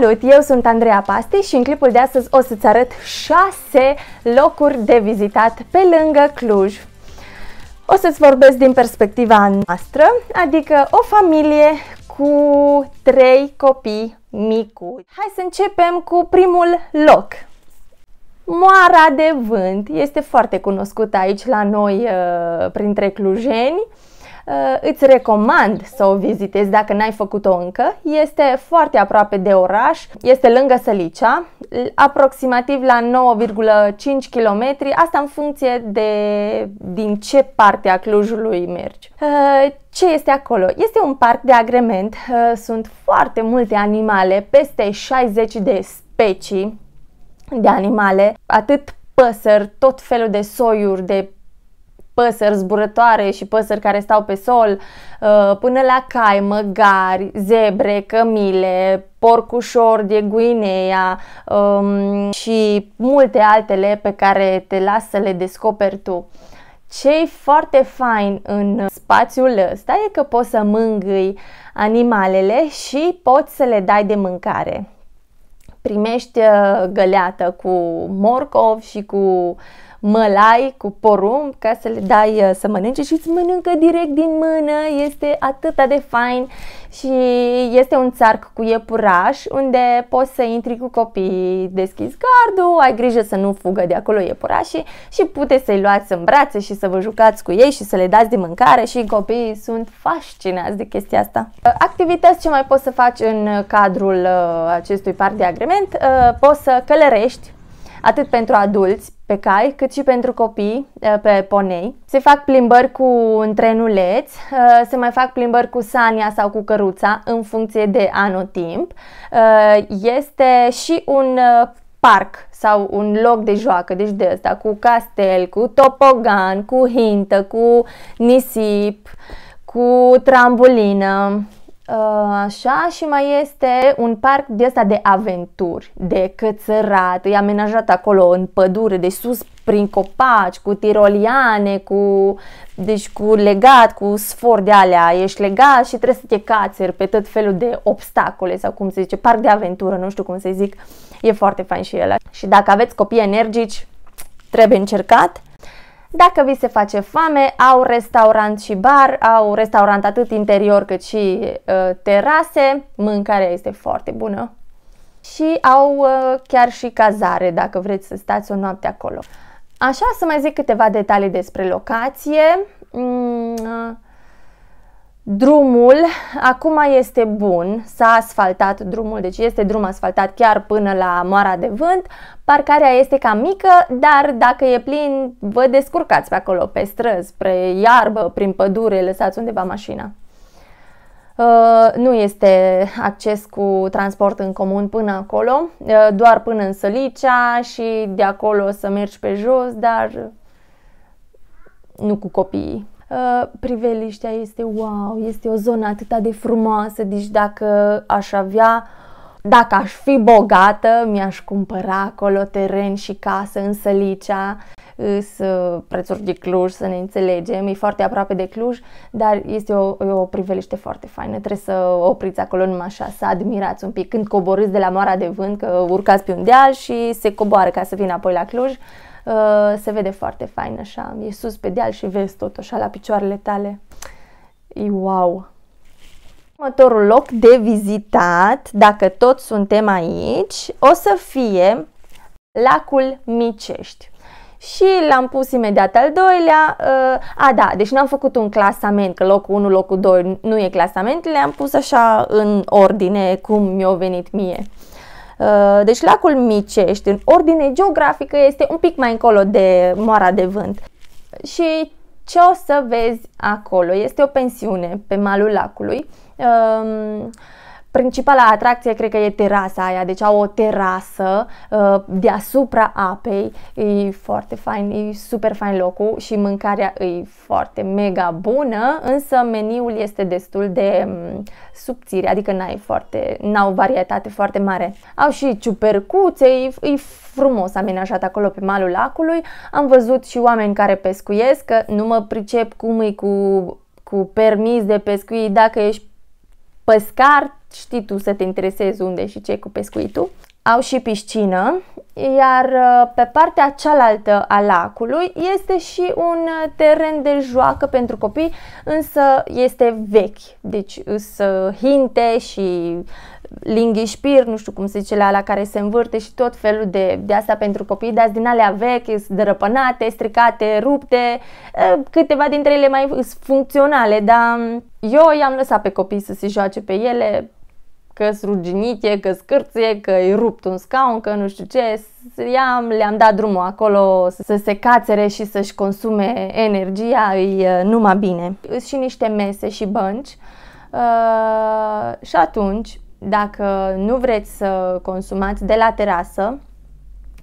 Salut! Eu sunt Andreea Pasti și în clipul de astăzi o să-ți arăt 6 locuri de vizitat pe lângă Cluj. O să-ți vorbesc din perspectiva noastră, adică o familie cu 3 copii micuri. Hai să începem cu primul loc. Moara de vânt este foarte cunoscută aici la noi uh, printre clujeni. Uh, îți recomand să o vizitezi dacă n-ai făcut-o încă. Este foarte aproape de oraș, este lângă Sălicea, aproximativ la 9,5 km, asta în funcție de din ce parte a Clujului mergi. Uh, ce este acolo? Este un parc de agrement, uh, sunt foarte multe animale, peste 60 de specii de animale, atât păsări, tot felul de soiuri, de păsări zburătoare și păsări care stau pe sol, uh, până la cai, măgari, zebre, cămile, porcușor de Guinea um, și multe altele pe care te las să le descoperi tu. Ce e foarte fain în spațiul ăsta e că poți să mângâi animalele și poți să le dai de mâncare. Primești uh, găleată cu morcov și cu mălai cu porumb ca să le dai uh, să mănânce și îți mănâncă direct din mână, este atât de fain și este un țarc cu iepuraș unde poți să intri cu copiii, deschizi gardul, ai grijă să nu fugă de acolo iepurașii și puteți să-i luați în brațe și să vă jucați cu ei și să le dați de mâncare și copiii sunt fascinați de chestia asta. Uh, activități ce mai poți să faci în uh, cadrul acestui parc de agrement, poți să călărești atât pentru adulți pe cai, cât și pentru copii eh, pe ponei. Se fac plimbări cu un trenuleț, eh, se mai fac plimbări cu sania sau cu căruța în funcție de anotimp. Eh, este și un parc sau un loc de joacă, deci de ăsta, cu castel, cu topogan, cu hintă, cu nisip, cu trambulină. Uh, așa, și mai este un parc de ăsta de aventuri, de cățărat, e amenajat acolo în pădure, de sus prin copaci, cu tiroliane, cu, deci cu legat, cu sfor de alea, ești legat și trebuie să te cațeri pe tot felul de obstacole sau cum se zice, parc de aventură, nu știu cum să zic, e foarte fain și el. Și dacă aveți copii energici, trebuie încercat. Dacă vi se face fame, au restaurant și bar, au restaurant atât interior cât și uh, terase, mâncarea este foarte bună și au uh, chiar și cazare dacă vreți să stați o noapte acolo. Așa, să mai zic câteva detalii despre locație. Mm, Drumul acum este bun, s-a asfaltat drumul, deci este drum asfaltat chiar până la Moara de Vânt. Parcarea este cam mică, dar dacă e plin, vă descurcați pe acolo, pe străzi, spre iarbă, prin pădure, lăsați undeva mașina. Uh, nu este acces cu transport în comun până acolo, uh, doar până în Sălicea și de acolo să mergi pe jos, dar nu cu copiii. Uh, priveliștea este wow, este o zonă atât de frumoasă, deci dacă aș avea dacă aș fi bogată, mi-aș cumpăra acolo teren și casă în Sălicea, uh, să prețuri de Cluj, să ne înțelegem, e foarte aproape de Cluj, dar este o, o priveliște foarte faină, trebuie să opriți acolo numai așa, să admirați un pic când coborâți de la Moara de Vânt, că urcați pe un deal și se coboară ca să vină apoi la Cluj, Uh, se vede foarte fain așa, e sus pe deal și vezi tot așa la picioarele tale. E wow! Următorul loc de vizitat, dacă tot suntem aici, o să fie lacul Micești și l-am pus imediat al doilea. Uh, a, da, deci n-am făcut un clasament, că locul 1, locul 2 nu e clasament, le-am pus așa în ordine cum mi-au venit mie. Uh, deci lacul Micești, în ordine geografică, este un pic mai încolo de Moara de Vânt. Și ce o să vezi acolo? Este o pensiune pe malul lacului. Um, Principala atracție cred că e terasa aia, deci au o terasă uh, deasupra apei, e foarte fain, e super fain locul și mâncarea e foarte mega bună, însă meniul este destul de mm, subțire, adică n-ai foarte, n-au varietate foarte mare. Au și ciupercuțe, e, e frumos amenajat acolo pe malul lacului, am văzut și oameni care pescuiesc, că nu mă pricep cum e cu, cu permis de pescuit, dacă ești păscar, știi tu să te interesezi unde și ce cu pescuitul. Au și piscină, iar uh, pe partea cealaltă a lacului este și un uh, teren de joacă pentru copii, însă este vechi, deci să hinte și lingișpir, nu știu cum se zice, la, la care se învârte și tot felul de, de asta pentru copii, dar din alea vechi, sunt dărăpănate, stricate, rupte, uh, câteva dintre ele mai sunt funcționale, dar um, eu i-am lăsat pe copii să se joace pe ele, că sunt ruginite, că scârție, că e rupt un scaun, că nu știu ce. I-am, le-am dat drumul acolo să se cațere și să-și consume energia, îi numai bine. Și niște mese și bănci. Uh, și atunci, dacă nu vreți să consumați de la terasă,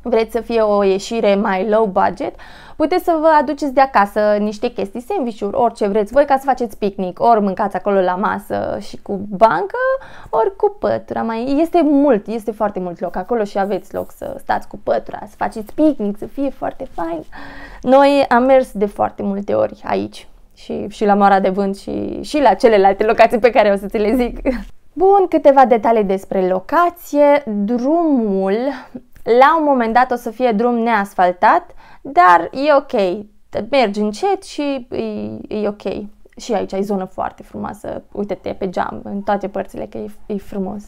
vreți să fie o ieșire mai low budget, puteți să vă aduceți de acasă niște chestii, sandwich orice vreți voi ca să faceți picnic, ori mâncați acolo la masă și cu bancă, ori cu pătura. Mai este mult, este foarte mult loc acolo și aveți loc să stați cu pătura, să faceți picnic, să fie foarte fain. Noi am mers de foarte multe ori aici și, și la Moara de Vânt și, și la celelalte locații pe care o să ți le zic. Bun, câteva detalii despre locație. Drumul la un moment dat o să fie drum neasfaltat, dar e ok. Mergi încet și e, e ok. Și aici ai zonă foarte frumoasă. Uite-te pe geam, în toate părțile, că e, e frumos.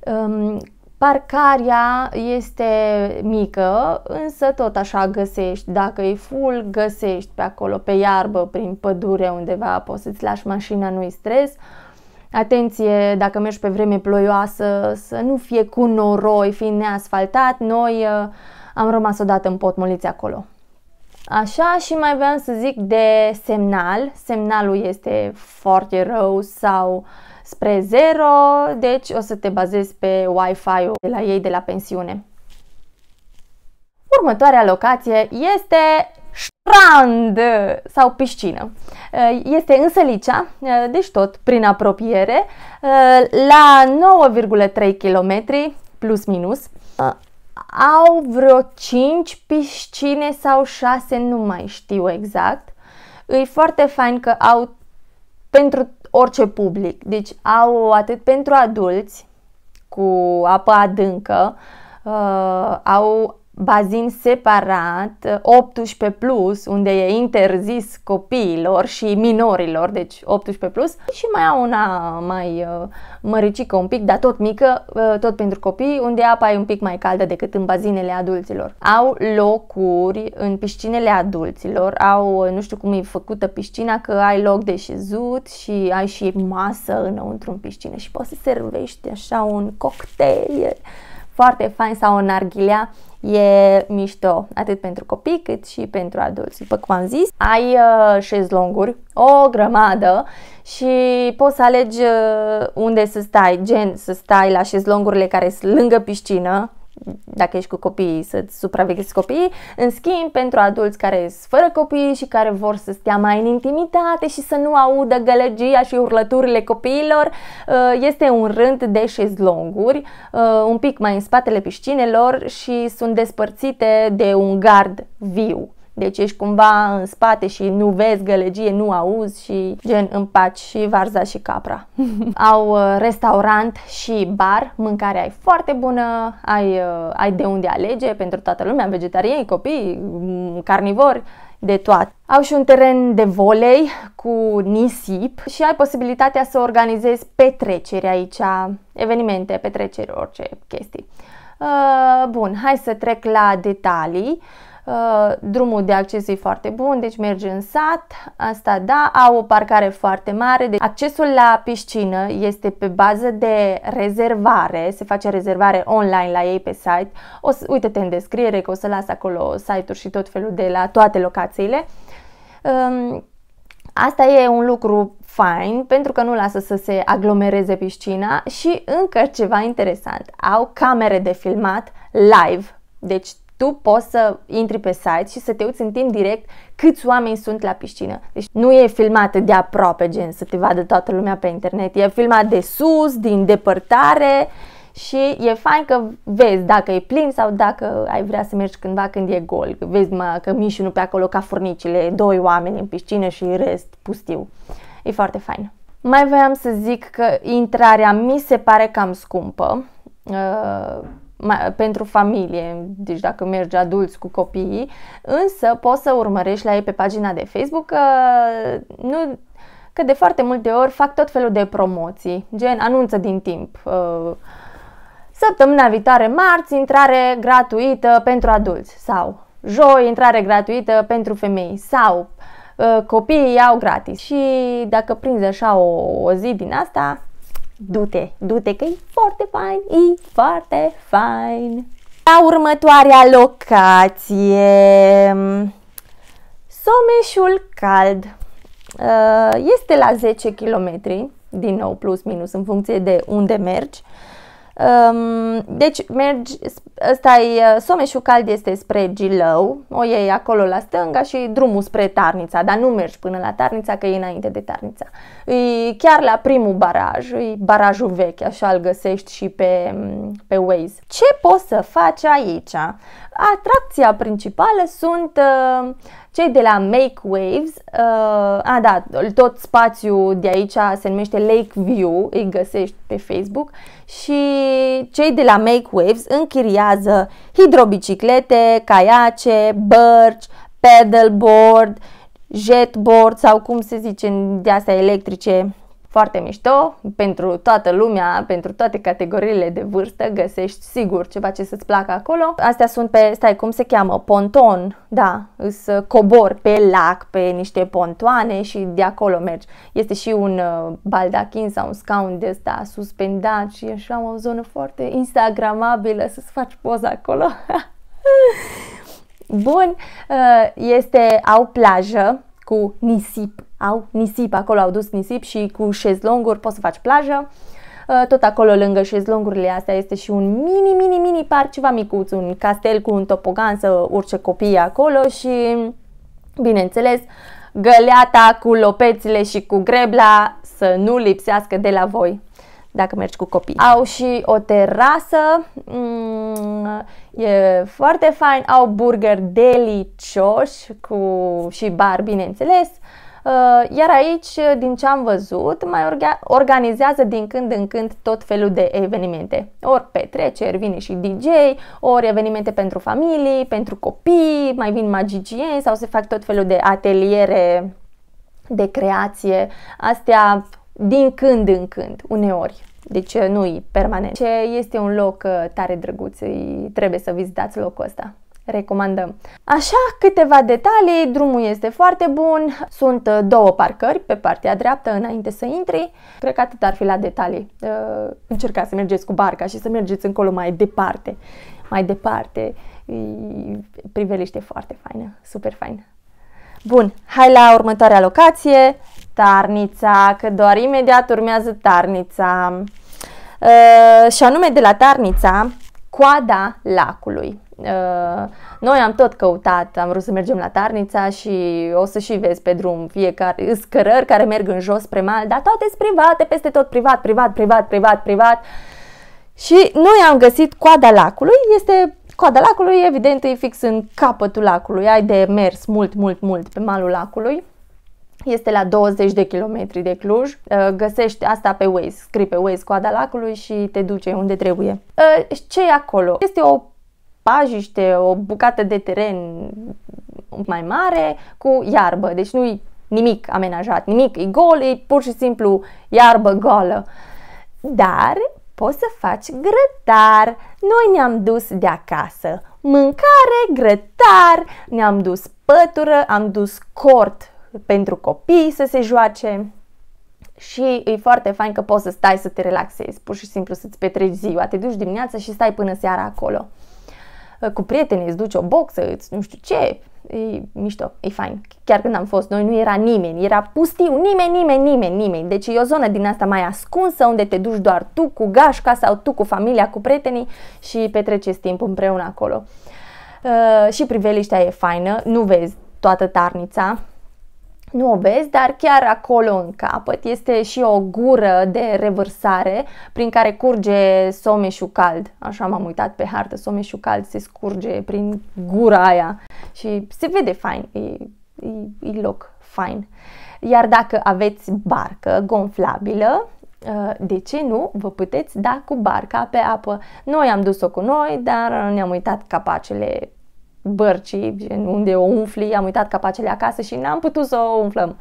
Um, Parcarea este mică, însă tot așa găsești. Dacă e full, găsești pe acolo, pe iarbă, prin pădure undeva, poți să-ți lași mașina, nu-i stres. Uh, Atenție, dacă mergi pe vreme ploioasă, să nu fie cu noroi, fiind neasfaltat. Noi uh, am rămas odată potmoliți acolo. Așa și mai vreau să zic de semnal. Semnalul este foarte rău sau spre zero, deci o să te bazezi pe Wi-Fi-ul de la ei de la pensiune. Următoarea locație este strand uh, sau piscină. Uh, este în Sălicea, uh, deci tot prin apropiere, la 9,3 km plus minus. Au vreo 5 piscine sau 6, nu mai știu exact. E foarte fain că au pentru orice public. Deci au atât pentru adulți cu apă adâncă, uh, au bazin separat 18 uh, plus, unde e interzis copiilor și minorilor, deci 18 plus, și mai au una mai uh, măricică un pic, dar tot mică, uh, tot pentru copii, unde apa e un pic mai caldă decât în bazinele adulților. Au locuri în piscinele adulților, au, nu știu cum e făcută piscina, că ai loc de șezut și ai și masă înăuntru în piscină și poți să servești așa un cocktail foarte fain sau o narghilea e mișto, atât pentru copii cât și pentru adulți. După cum am zis, ai uh, șezlonguri, o grămadă și poți să alegi uh, unde să stai, gen să stai la șezlongurile care sunt lângă piscină, dacă ești cu copiii să-ți supraveghezi copiii, în schimb pentru adulți care sunt fără copii și care vor să stea mai în intimitate și să nu audă gălăgia și urlăturile copiilor, uh, este un rând de șezlonguri uh, un pic mai în spatele piscinelor și sunt despărțite de un gard viu. Deci ești cumva în spate și nu vezi gălăgie, nu auzi și gen împaci și varza și capra. au uh, restaurant și bar, mâncarea e foarte bună, ai, uh, ai de unde alege pentru toată lumea, vegetariani, copii, mm, carnivori, de toate. Au și un teren de volei cu nisip și ai posibilitatea să organizezi petreceri aici, evenimente, petreceri, orice chestii. Uh, bun, hai să trec la detalii. Uh, Uh, drumul de acces e foarte bun, deci mergi în sat, asta da, au o parcare foarte mare, deci accesul la piscină este pe bază de rezervare, se face rezervare online la ei pe site, o să, uite-te în descriere că o să las acolo site-uri și tot felul de la toate locațiile. Um, Asta e un lucru fain pentru că nu lasă să se aglomereze piscina și încă ceva interesant, au camere de filmat live, deci tu poți să intri pe site și să te uiți în timp direct câți oameni sunt la piscină. Deci nu e filmat de aproape, gen să te vadă toată lumea pe internet. E filmat de sus, din depărtare și e fain că vezi dacă e plin sau dacă ai vrea să mergi cândva când e gol. Vezi mă, că mișinul pe acolo ca furnicile, doi oameni în piscină și rest pustiu. E foarte fain. Mai voiam să zic că intrarea mi se pare cam scumpă. Uh mai, pentru familie, deci dacă mergi adulți cu copiii, însă poți să urmărești la ei pe pagina de Facebook că nu că de foarte multe ori fac tot felul de promoții, gen anunță din timp. Uh, săptămâna viitoare, marți, intrare gratuită pentru adulți sau joi, intrare gratuită pentru femei sau uh, copiii iau gratis. Și dacă prinzi așa o, o zi din asta, du-te, du-te că e foarte fain, e foarte fain. La următoarea locație, mm, Someșul Cald. Uh, este la 10 km, din nou plus minus în funcție de unde mergi deci mergi, ăsta e, Someșul Cald este spre Gilău, o iei acolo la stânga și drumul spre Tarnița, dar nu mergi până la Tarnița, că e înainte de Tarnița. E chiar la primul baraj, e barajul vechi, așa îl găsești și pe, pe Waze. Ce poți să faci aici? Atracția principală sunt uh, cei de la Make Waves. Uh, a, da, tot spațiul de aici se numește Lake View, îi găsești pe Facebook. Și cei de la Make Waves închiriază hidrobiciclete, caiace, bărci, pedalboard, jetboard sau cum se zice de astea electrice foarte mișto, pentru toată lumea, pentru toate categoriile de vârstă, găsești sigur ceva ce să-ți placă acolo. Astea sunt pe, stai, cum se cheamă? Ponton, da, să uh, cobor pe lac, pe niște pontoane și de acolo mergi. Este și un uh, baldachin sau un scaun de ăsta suspendat și așa o zonă foarte instagramabilă să-ți faci poza acolo. Bun, uh, este, au plajă, cu nisip. Au nisip, acolo au dus nisip și cu șezlonguri poți să faci plajă. Uh, tot acolo lângă șezlongurile astea este și un mini, mini, mini parc, ceva micuț, un castel cu un topogan să urce copiii acolo și, bineînțeles, găleata cu lopețile și cu grebla să nu lipsească de la voi dacă mergi cu copii. Au și o terasă mm, Mm, e foarte fain, au burger delicioși cu, și bar, bineînțeles. Uh, iar aici, din ce am văzut, mai organizează din când în când tot felul de evenimente. Ori petreceri, vine și DJ, ori evenimente pentru familii, pentru copii, mai vin magicieni sau se fac tot felul de ateliere de creație. Astea din când în când, uneori. Deci uh, nu e permanent. Ce este un loc uh, tare drăguț, trebuie să vizitați locul ăsta recomandăm. Așa, câteva detalii, drumul este foarte bun, sunt uh, două parcări pe partea dreaptă înainte să intri. Cred că atât ar fi la detalii. Încercați să mergeți cu barca și să mergeți încolo mai departe. Mai departe, priveliște foarte faină, super faină. Bun, hai la următoarea locație, Tarnița, că doar imediat urmează Tarnița. Uh, și anume de la Tarnița, coada lacului. Uh, noi am tot căutat, am vrut să mergem la Tarnița și o să și vezi pe drum fiecare scărări care merg în jos spre mal, dar toate sunt private, peste tot privat, privat, privat, privat, privat. Și noi am găsit coada lacului, este coada lacului, evident, e fix în capătul lacului, ai de mers mult, mult, mult pe malul lacului este la 20 de kilometri de Cluj. Uh, găsești asta pe Waze, scrii pe Waze coada lacului și te duce unde trebuie. Uh, ce e acolo? Este o pajiște, o bucată de teren mai mare cu iarbă, deci nu-i nimic amenajat, nimic, e gol, e pur și simplu iarbă goală. Dar poți să faci grătar. Noi ne-am dus de acasă. Mâncare, grătar, ne-am dus pătură, am dus cort pentru copii să se joace și e foarte fain că poți să stai să te relaxezi, pur și simplu să-ți petreci ziua, te duci dimineața și stai până seara acolo. Cu prietenii îți duci o boxă, îți nu știu ce, e mișto, e fain. Chiar când am fost noi nu era nimeni, era pustiu, nimeni, nimeni, nimeni, nimeni. Deci e o zonă din asta mai ascunsă unde te duci doar tu cu gașca sau tu cu familia, cu prietenii și petreceți timp împreună acolo. Uh, și priveliștea e faină, nu vezi toată tarnița, nu vezi, dar chiar acolo în capăt este și o gură de revărsare prin care curge someșul cald. Așa m-am uitat pe hartă, someșul cald se scurge prin gura aia și se vede fain, e, e, e loc fain. Iar dacă aveți barcă gonflabilă, ă, de ce nu vă puteți da cu barca pe apă? Noi am dus-o cu noi, dar ne-am uitat capacele bărcii, unde o umfli, am uitat capacele acasă și n-am putut să o umflăm.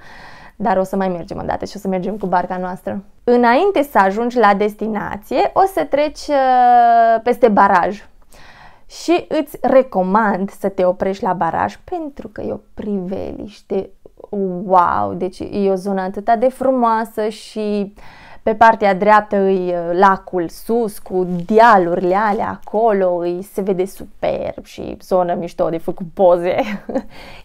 Dar o să mai mergem o dată și o să mergem cu barca noastră. Înainte să ajungi la destinație, o să treci uh, peste baraj. Și îți recomand să te oprești la baraj pentru că e o priveliște wow, deci e o zonă atât de frumoasă și uh, pe partea dreaptă îi uh, lacul sus cu dealurile alea acolo, îi se vede superb și zonă mișto de făcut poze.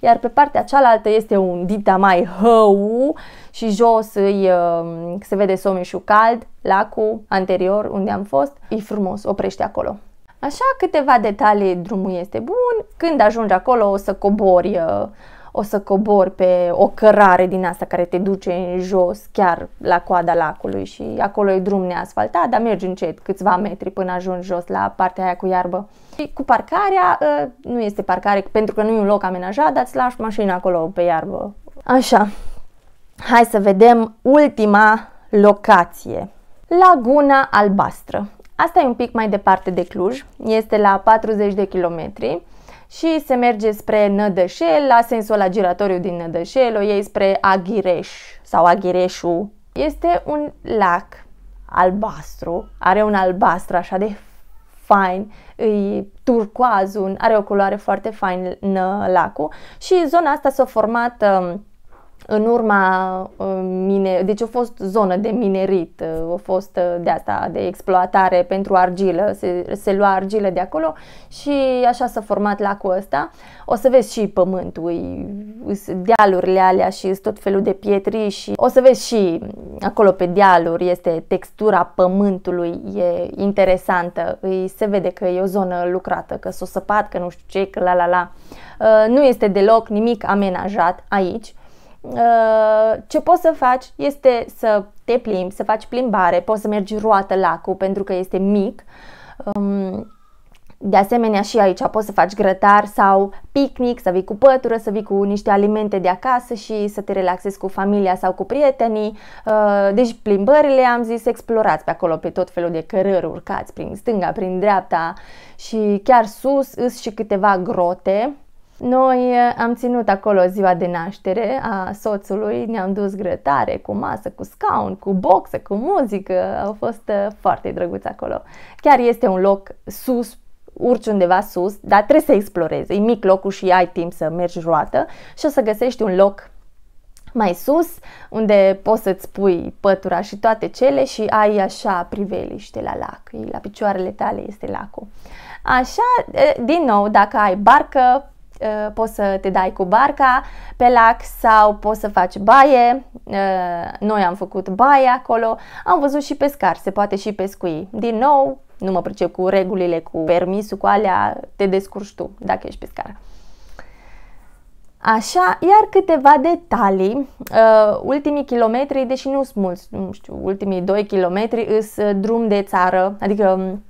Iar pe partea cealaltă este un dita mai hău și jos îi, um, se vede somișul cald, lacul anterior unde am fost. E frumos, oprește acolo. Așa câteva detalii drumul este bun, când ajungi acolo o să cobori uh, o să cobori pe o cărare din asta care te duce în jos, chiar la coada lacului și acolo e drum neasfaltat, dar mergi încet câțiva metri până ajungi jos la partea aia cu iarbă. Și cu parcarea, ă, nu este parcare pentru că nu e un loc amenajat, dar îți lași mașina acolo pe iarbă. Așa, hai să vedem ultima locație. Laguna Albastră. Asta e un pic mai departe de Cluj, este la 40 de kilometri și se merge spre Nădășel, la sensul la giratoriu din Nădășel, o iei spre Aghireș sau Aghireșu. Este un lac albastru, are un albastru așa de fain, îi turcoazul, are o culoare foarte fain în lacul și zona asta s-a format um, în urma uh, mine, deci a fost zonă de minerit, uh, a fost uh, de asta de exploatare pentru argilă, se, se lua argilă de acolo și așa s-a format lacul ăsta. O să vezi și pământul, dealurile alea și tot felul de pietri și o să vezi și acolo pe dealuri este textura pământului, e interesantă, îi se vede că e o zonă lucrată, că s-o săpat, că nu știu ce, că la la la. Nu este deloc nimic amenajat aici Uh, ce poți să faci este să te plimbi, să faci plimbare, poți să mergi roată lacul pentru că este mic. Um, de asemenea și aici poți să faci grătar sau picnic, să vii cu pătură, să vii cu niște alimente de acasă și să te relaxezi cu familia sau cu prietenii. Uh, deci plimbările am zis explorați pe acolo pe tot felul de cărări, urcați prin stânga, prin dreapta și chiar sus îs și câteva grote noi eh, am ținut acolo ziua de naștere a soțului, ne-am dus grătare, cu masă, cu scaun, cu boxă, cu muzică, au fost eh, foarte drăguți acolo. Chiar este un loc sus, urci undeva sus, dar trebuie să explorezi. E mic locul și ai timp să mergi roată și o să găsești un loc mai sus, unde poți să-ți pui pătura și toate cele și ai așa priveliște la lac. La picioarele tale este lacul. Așa, eh, din nou, dacă ai barcă, Eh, poți să te dai cu barca pe lac sau poți să faci baie. Eh, noi am făcut baie acolo, am văzut și pescar, se poate și pescui. Din nou, nu mă pricep cu regulile, cu permisul, cu alea, te descurci tu dacă ești pescar. Așa, iar câteva detalii, uh, ultimii kilometri, deși nu sunt mulți, nu știu, ultimii 2 kilometri îs drum de țară, adică mm,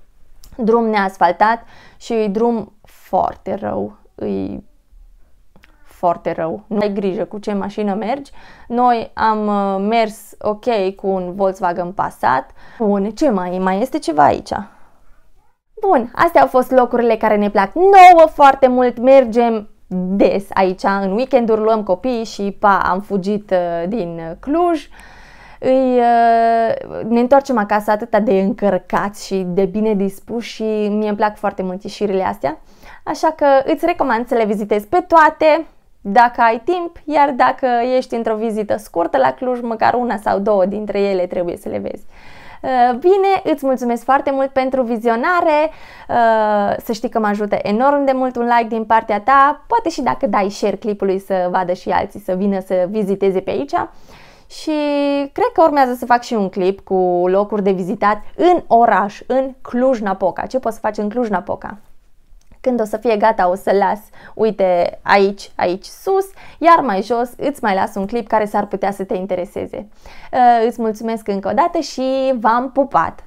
drum neasfaltat și drum foarte rău, îi foarte rău. Nu ai grijă cu ce mașină mergi. Noi am uh, mers ok cu un Volkswagen Passat. Bun, ce mai, mai este ceva aici? Bun, astea au fost locurile care ne plac nouă foarte mult. Mergem des aici în weekenduri, luăm copii și pa, am fugit uh, din Cluj. Îi, uh, ne întoarcem acasă atâta de încărcați și de bine dispuși și mie îmi plac foarte mult ieșirile astea așa că îți recomand să le vizitezi pe toate dacă ai timp, iar dacă ești într-o vizită scurtă la Cluj, măcar una sau două dintre ele trebuie să le vezi. Uh, bine, îți mulțumesc foarte mult pentru vizionare, uh, să știi că mă ajută enorm de mult un like din partea ta, poate și dacă dai share clipului să vadă și alții să vină să viziteze pe aici și cred că urmează să fac și un clip cu locuri de vizitat în oraș, în Cluj-Napoca, ce poți să faci în Cluj-Napoca. Când o să fie gata o să las, uite, aici, aici sus, iar mai jos îți mai las un clip care s-ar putea să te intereseze. Uh, îți mulțumesc încă o dată și v-am pupat!